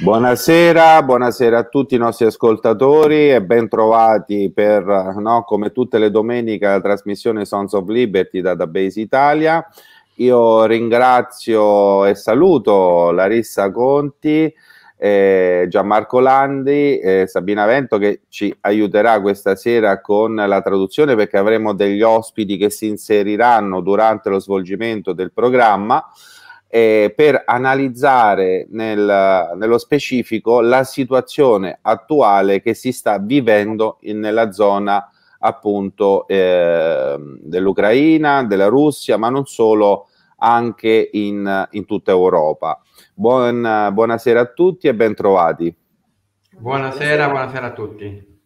Buonasera, buonasera a tutti i nostri ascoltatori e ben trovati per, no, come tutte le domeniche, la trasmissione Sons of Liberty da Database Italia. Io ringrazio e saluto Larissa Conti, eh, Gianmarco Landi, eh, Sabina Vento che ci aiuterà questa sera con la traduzione perché avremo degli ospiti che si inseriranno durante lo svolgimento del programma eh, per analizzare nel, nello specifico la situazione attuale che si sta vivendo in, nella zona appunto eh, dell'Ucraina, della Russia, ma non solo, anche in, in tutta Europa. Buon, buonasera a tutti e ben trovati. Buonasera, buonasera a tutti.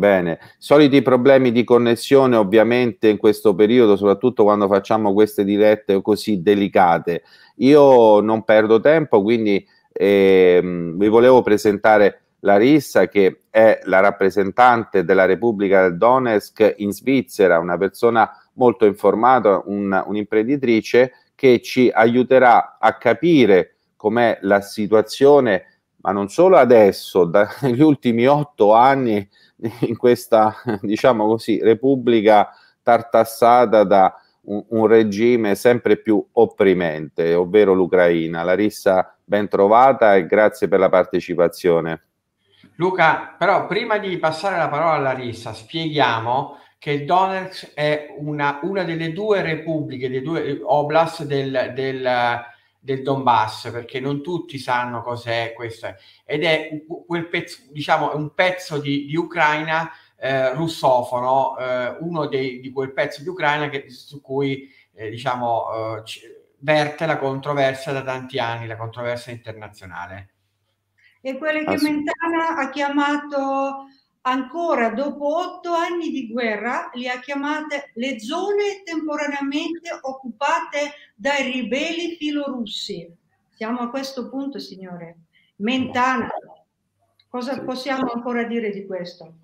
Bene, soliti problemi di connessione ovviamente in questo periodo, soprattutto quando facciamo queste dirette così delicate. Io non perdo tempo, quindi ehm, vi volevo presentare Larissa che è la rappresentante della Repubblica del Donetsk in Svizzera, una persona molto informata, un, un'imprenditrice che ci aiuterà a capire com'è la situazione, ma non solo adesso, dagli ultimi otto anni in questa, diciamo così, repubblica tartassata da un, un regime sempre più opprimente, ovvero l'Ucraina. Larissa, ben trovata e grazie per la partecipazione. Luca, però prima di passare la parola a Larissa, spieghiamo che il Donetsk è una, una delle due repubbliche, dei due oblast del, del del Donbass, perché non tutti sanno cos'è questo. Ed è quel pezzo, diciamo, un pezzo di, di Ucraina eh, russofono, eh, uno dei, di quel pezzo di Ucraina che, su cui eh, diciamo, eh, verte la controversia da tanti anni, la controversia internazionale. E quello che Mentana ha chiamato ancora dopo otto anni di guerra, li ha chiamate le zone temporaneamente occupate dai ribelli filorussi. Siamo a questo punto, signore. Mentana, cosa possiamo ancora dire di questo?